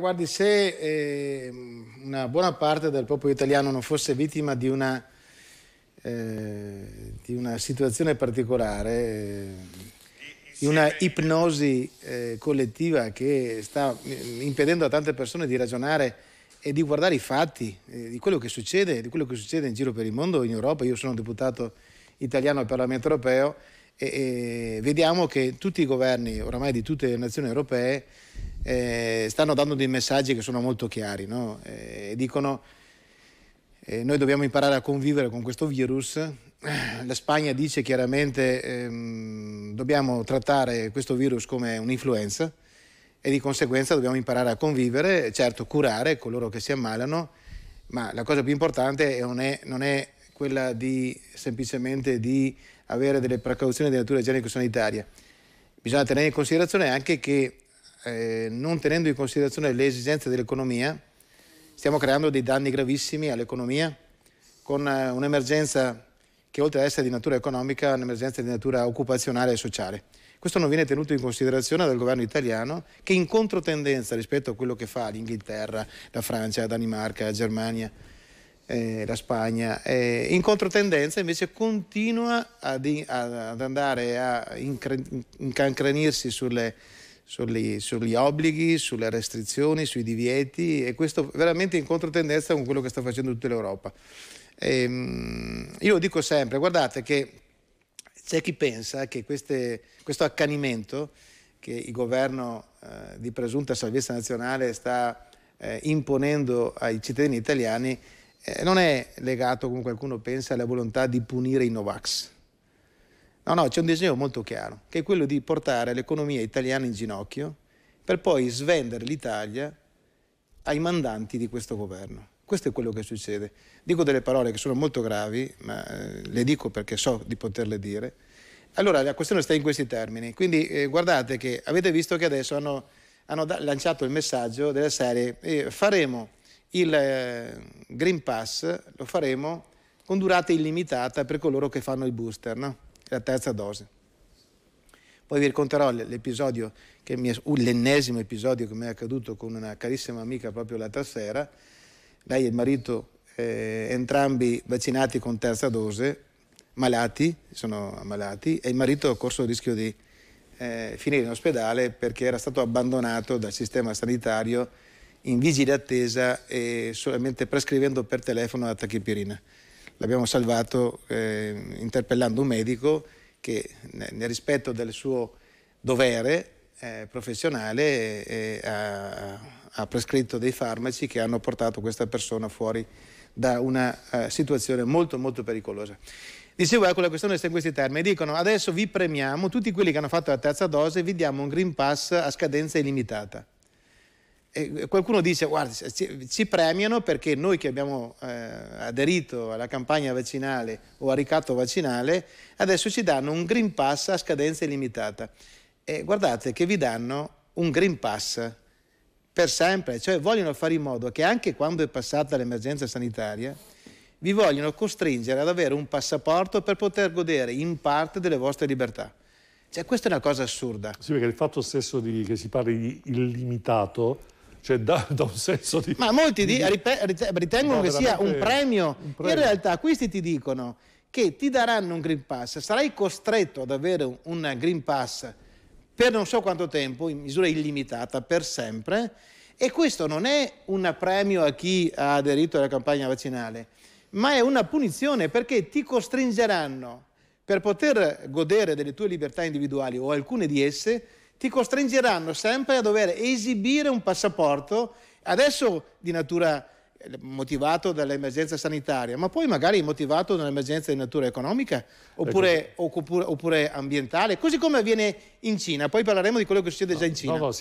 Guardi, se eh, una buona parte del popolo italiano non fosse vittima di una, eh, di una situazione particolare, eh, di una ipnosi eh, collettiva che sta mm, impedendo a tante persone di ragionare e di guardare i fatti, eh, di quello che succede, di quello che succede in giro per il mondo, in Europa, io sono deputato italiano al Parlamento europeo e, e vediamo che tutti i governi, oramai di tutte le nazioni europee, eh, stanno dando dei messaggi che sono molto chiari, no? eh, dicono eh, noi dobbiamo imparare a convivere con questo virus, eh, la Spagna dice chiaramente ehm, dobbiamo trattare questo virus come un'influenza e di conseguenza dobbiamo imparare a convivere, certo curare coloro che si ammalano, ma la cosa più importante non è, non è quella di semplicemente di avere delle precauzioni di natura igienico-sanitaria. Bisogna tenere in considerazione anche che eh, non tenendo in considerazione le esigenze dell'economia, stiamo creando dei danni gravissimi all'economia con eh, un'emergenza che oltre ad essere di natura economica è un'emergenza di natura occupazionale e sociale. Questo non viene tenuto in considerazione dal governo italiano che in controtendenza rispetto a quello che fa l'Inghilterra, la Francia, la Danimarca, la Germania, eh, la Spagna, eh, in controtendenza invece continua ad, ad andare a incancrenirsi sulle sugli, sugli, obblighi, sulle restrizioni, sui divieti e questo veramente in controtendenza con quello che sta facendo tutta l'Europa. E, ehm, io lo dico sempre, guardate che c'è chi pensa che queste, questo accanimento che il governo eh, di presunta salvezza nazionale sta eh, imponendo ai cittadini italiani eh, non è legato, come qualcuno pensa, alla volontà di punire i Novax No, no, c'è un disegno molto chiaro, che è quello di portare l'economia italiana in ginocchio per poi svendere l'Italia ai mandanti di questo governo. Questo è quello che succede. Dico delle parole che sono molto gravi, ma eh, le dico perché so di poterle dire. Allora, la questione sta in questi termini. Quindi eh, guardate che avete visto che adesso hanno, hanno da- lanciato il messaggio della serie eh, faremo il eh, Green Pass, lo faremo con durata illimitata per coloro che fanno il booster, no? la terza dose. Poi vi racconterò l'episodio, uh, l'ennesimo episodio che mi è accaduto con una carissima amica proprio l'altra sera. Lei e il marito, eh, entrambi vaccinati con terza dose, malati, sono malati, e il marito ha corso il rischio di eh, finire in ospedale perché era stato abbandonato dal sistema sanitario in vigile attesa e solamente prescrivendo per telefono la tachipirina l'abbiamo salvato eh, interpellando un medico che nel rispetto del suo dovere eh, professionale eh, ha, ha, prescritto dei farmaci che hanno portato questa persona fuori da una eh, situazione molto molto pericolosa. Dicevo, ecco la questione sta in questi termini, dicono adesso vi premiamo tutti quelli che hanno fatto la terza dose e vi diamo un Green Pass a scadenza illimitata. E qualcuno dice, guarda, ci premiano perché noi che abbiamo eh, aderito alla campagna vaccinale o al ricatto vaccinale, adesso ci danno un Green Pass a scadenza illimitata. E guardate che vi danno un Green Pass per sempre, cioè vogliono fare in modo che anche quando è passata l'emergenza sanitaria, vi vogliono costringere ad avere un passaporto per poter godere in parte delle vostre libertà. Cioè questa è una cosa assurda. Sì, perché il fatto stesso di, che si parli di illimitato cioè da, dà un senso di... Ma molti di, ritengono che sia un premio. un premio. In realtà questi ti dicono che ti daranno un Green Pass, sarai costretto ad avere un Green Pass per non so quanto tempo, in misura illimitata, per sempre, e questo non è un premio a chi ha aderito alla campagna vaccinale, ma è una punizione perché ti costringeranno per poter godere delle tue libertà individuali o alcune di esse, ti costringeranno sempre a dover esibire un passaporto, adesso di natura eh, motivato dall'emergenza sanitaria, ma poi magari motivato dall'emergenza di natura economica oppure, ecco. oppure, oppure ambientale, così come avviene in Cina. Poi parleremo di quello che succede no, già in Cina. No, no, sì.